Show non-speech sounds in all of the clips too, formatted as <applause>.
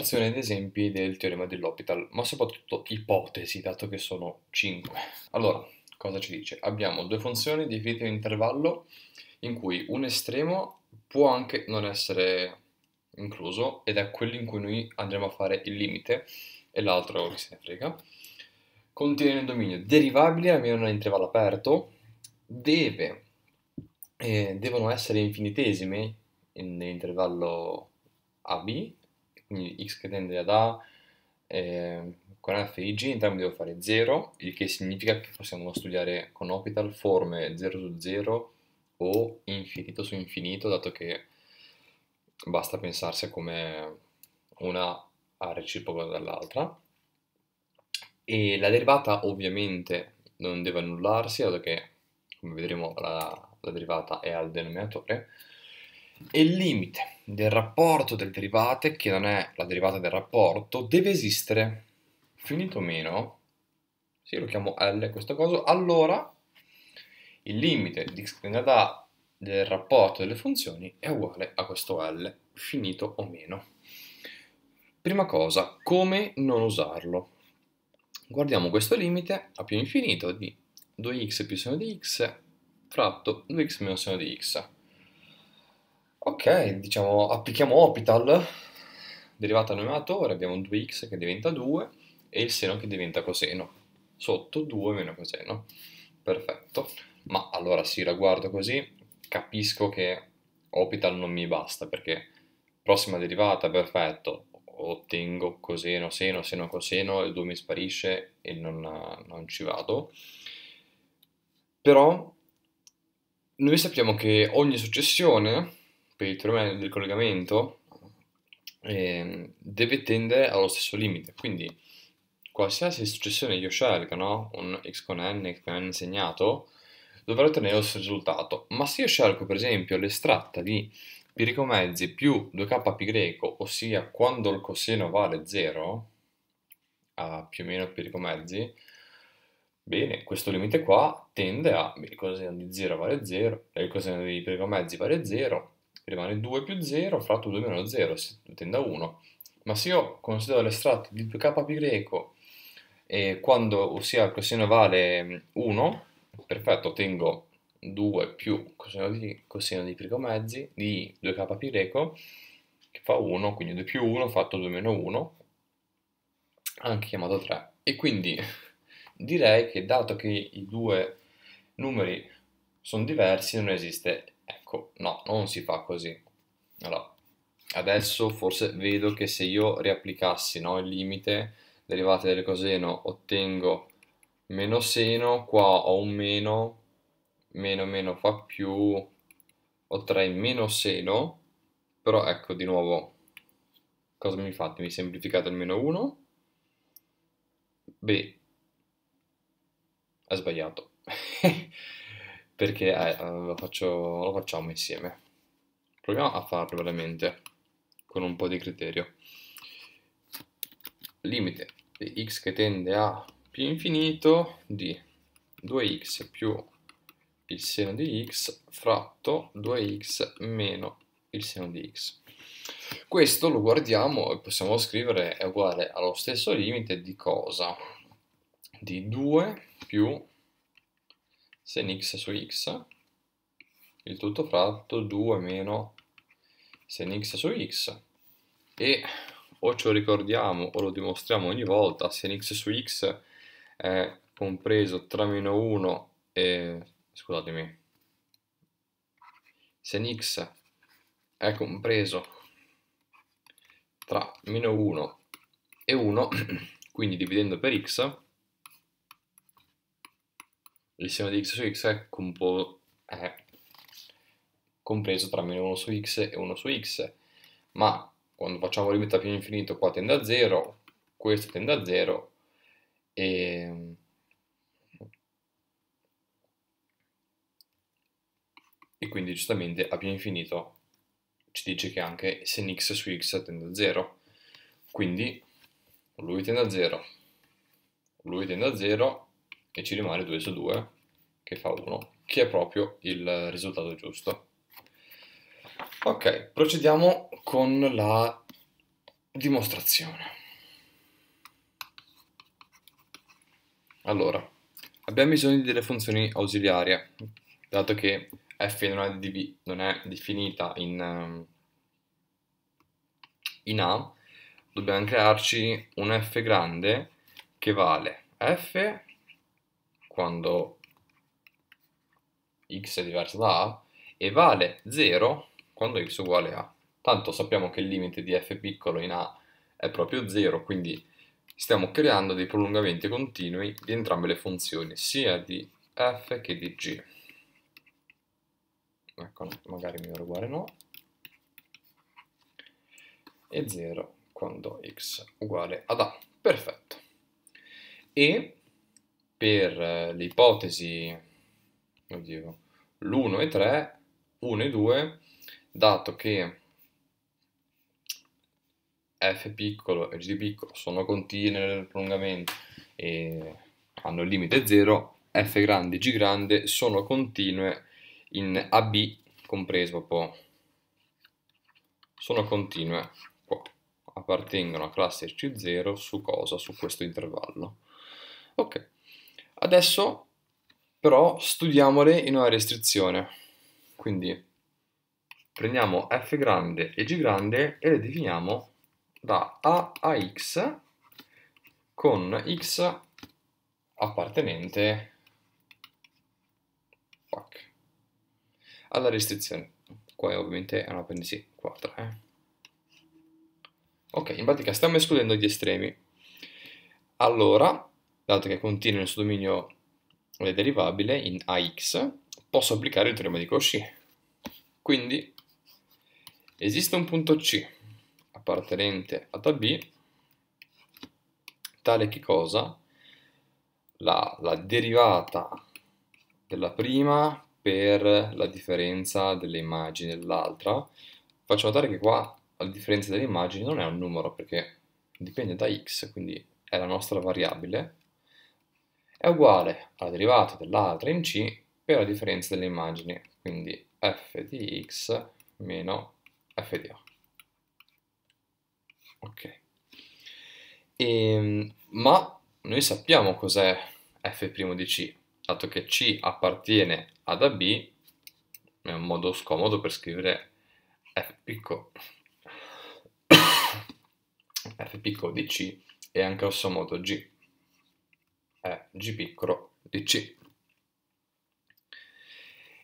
dimostrazione ad esempi del teorema dell'Hopital, ma soprattutto ipotesi, dato che sono 5. Allora, cosa ci dice? Abbiamo due funzioni definite in intervallo in cui un estremo può anche non essere incluso ed è quello in cui noi andremo a fare il limite e l'altro che se ne frega. Contiene il dominio derivabile almeno nell'intervallo aperto, deve, eh, devono essere infinitesime nell'intervallo AB quindi x che tende ad a eh, con f e g, entrambi devo fare 0, il che significa che possiamo studiare con Hopital forme 0 su 0 o infinito su infinito, dato che basta pensarsi come una a reciproco dall'altra. E la derivata ovviamente non deve annullarsi, dato che, come vedremo, la, la derivata è al denominatore, e il limite del rapporto del derivate, che non è la derivata del rapporto, deve esistere. Finito meno, sì, lo chiamo L questo coso, allora il limite di x da del rapporto delle funzioni è uguale a questo L, finito o meno. Prima cosa, come non usarlo? Guardiamo questo limite a più infinito di 2x più seno di x fratto 2x meno seno di x diciamo, applichiamo Hopital, derivata al numeratore, abbiamo 2x che diventa 2 e il seno che diventa coseno, sotto 2 meno coseno, perfetto. Ma allora sì, la guardo così, capisco che Hopital non mi basta perché prossima derivata, perfetto, ottengo coseno, seno, seno, coseno, il 2 mi sparisce e non, non ci vado. Però noi sappiamo che ogni successione per il teorema del collegamento eh, deve tendere allo stesso limite. Quindi qualsiasi successione io scelga, no? un x con n, che mi hanno insegnato, dovrò ottenere lo stesso risultato. Ma se io scelgo per esempio l'estratta di π mezzi più 2 kπ π, ossia quando il coseno vale 0, a più o meno π mezzi, bene, questo limite qua tende a, il coseno di 0 vale 0, il coseno di π mezzi vale 0, rimane 2 più 0 fratto 2 meno 0, si tende a 1. Ma se io considero l'estratto di 2k pi greco e quando ossia il coseno vale 1, perfetto, ottengo 2 più coseno di, coseno di pi mezzi di 2k pi greco che fa 1, quindi 2 più 1 fratto 2 meno 1, anche chiamato 3. E quindi <laughs> direi che dato che i due numeri sono diversi non esiste Ecco, no, non si fa così. Allora, adesso forse vedo che se io riapplicassi no, il limite derivate del coseno ottengo meno seno, qua ho un meno, meno meno fa più, otterrei meno seno, però ecco di nuovo cosa mi fate? Mi semplificate il meno 1? Beh, è sbagliato. <laughs> perché eh, eh, lo, faccio, lo facciamo insieme. Proviamo a farlo veramente con un po' di criterio. Limite di x che tende a più infinito di 2x più il seno di x fratto 2x meno il seno di x. Questo lo guardiamo e possiamo scrivere è uguale allo stesso limite di cosa? Di 2 più sen x su x, il tutto fratto 2 meno sen x su x, e o ce lo ricordiamo o lo dimostriamo ogni volta, sen x su x è compreso tra meno 1 e, scusatemi, sen x è compreso tra meno 1 e 1, <clears throat> quindi dividendo per x, il seno di x su x compo- è compreso tra meno 1 su x e 1 su x, ma quando facciamo limite a più infinito qua tende a 0, questo tende a 0 e... e quindi giustamente a più infinito ci dice che anche se in x su x tende a 0, quindi lui tende a 0, lui tende a 0 e ci rimane 2 su 2 che fa 1, che è proprio il risultato giusto. Ok, procediamo con la dimostrazione. Allora, abbiamo bisogno delle funzioni ausiliarie, dato che f non è, di, non è definita in, ehm, in A, dobbiamo crearci un f grande che vale f quando x è diverso da a e vale 0 quando x è uguale a. Tanto sappiamo che il limite di f piccolo in a è proprio 0, quindi stiamo creando dei prolungamenti continui di entrambe le funzioni, sia di f che di g. Ecco, magari mi uguale no. E 0 quando x uguale ad a. Perfetto. E per eh, le ipotesi l'1 e 3, 1 e 2, dato che f piccolo e g piccolo sono continue nel prolungamento e hanno il limite 0, f grande e g grande sono continue in AB compreso po. Sono continue qua, appartengono a classe C0 su cosa? Su questo intervallo. Ok. Adesso però studiamole in una restrizione. Quindi prendiamo f grande e g grande e le definiamo da a a x con x appartenente fuck, alla restrizione. Qua è ovviamente è un'appendice 4. Eh? Ok, in pratica stiamo escludendo gli estremi. Allora, dato che continua nel suo dominio le derivabile in AX, posso applicare il teorema di Cauchy. Quindi esiste un punto C appartenente ad AB, tale che cosa la, la derivata della prima per la differenza delle immagini dell'altra. Faccio notare che qua la differenza delle immagini non è un numero perché dipende da x, quindi è la nostra variabile, è uguale alla derivata dell'altra in C per la differenza delle immagini, quindi f di x meno f di a. Ok. E, ehm, ma noi sappiamo cos'è f' di C, dato che C appartiene ad AB, è un modo scomodo per scrivere f piccolo, <coughs> f piccolo di C e anche grosso modo G è eh, g piccolo di c.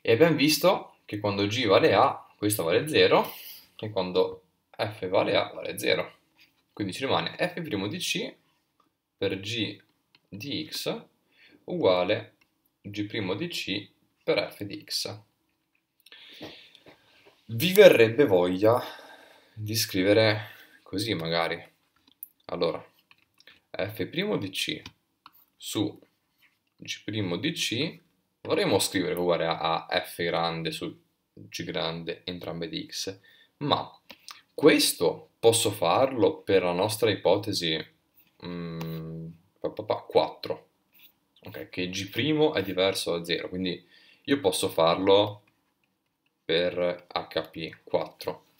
E abbiamo visto che quando g vale a, questo vale 0, e quando f vale a vale 0. Quindi ci rimane f' di c per g di x uguale g' di c per f di x. Vi verrebbe voglia di scrivere così magari. Allora, f' di c su G' di C vorremmo scrivere uguale a F grande su G grande entrambe di X, ma questo posso farlo per la nostra ipotesi mm, 4, okay, che G' è diverso da 0, quindi io posso farlo per HP4.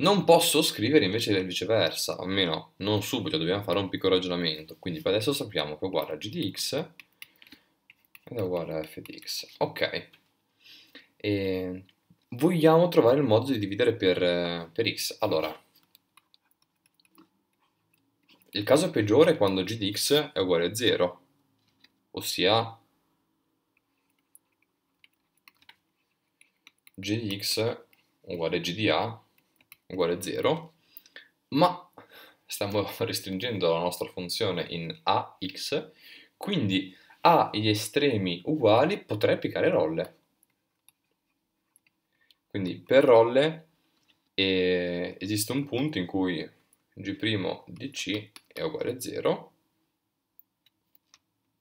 Non posso scrivere invece del viceversa, almeno non subito, dobbiamo fare un piccolo ragionamento. Quindi per adesso sappiamo che è uguale a g di x ed è uguale a f di x. Ok. E vogliamo trovare il modo di dividere per, per x. Allora, il caso peggiore è quando g di x è uguale a 0, ossia g di x uguale a g di a uguale a 0, ma stiamo <laughs> restringendo la nostra funzione in ax, quindi a gli estremi uguali potrei applicare rolle. Quindi per rolle eh, esiste un punto in cui g' di c è uguale a 0,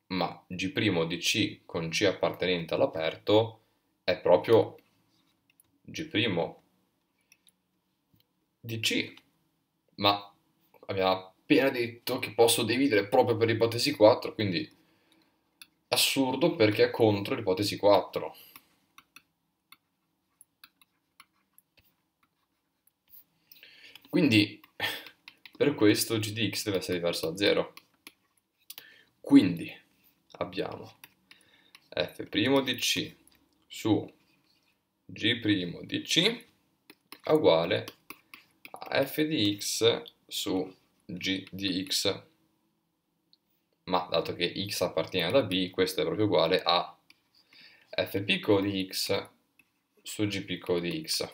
ma g' di c con c appartenente all'aperto è proprio g' di C, ma abbiamo appena detto che posso dividere proprio per ipotesi 4, quindi assurdo perché è contro l'ipotesi 4. Quindi per questo g di x deve essere diverso da 0. Quindi abbiamo f' di c su g' di c uguale f di x su g di x. Ma dato che x appartiene alla b, questo è proprio uguale a f piccolo di x su g piccolo di x.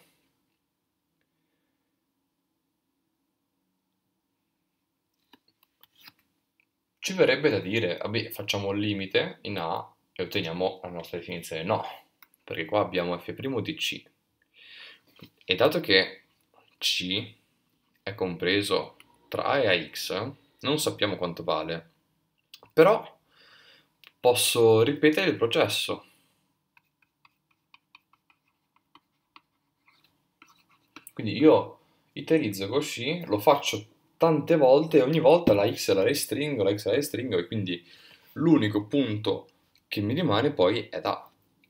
Ci verrebbe da dire, vabbè, facciamo un limite in A e otteniamo la nostra definizione no, perché qua abbiamo f' di c. E dato che c è compreso tra A e AX, non sappiamo quanto vale, però posso ripetere il processo. Quindi io iterizzo C, lo faccio tante volte e ogni volta la x la restringo, la x la restringo e quindi l'unico punto che mi rimane poi è da.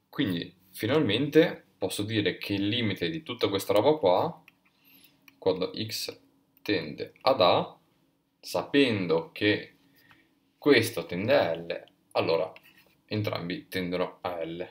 Quindi finalmente posso dire che il limite di tutta questa roba qua quando x tende ad A, sapendo che questo tende a L, allora entrambi tendono a L.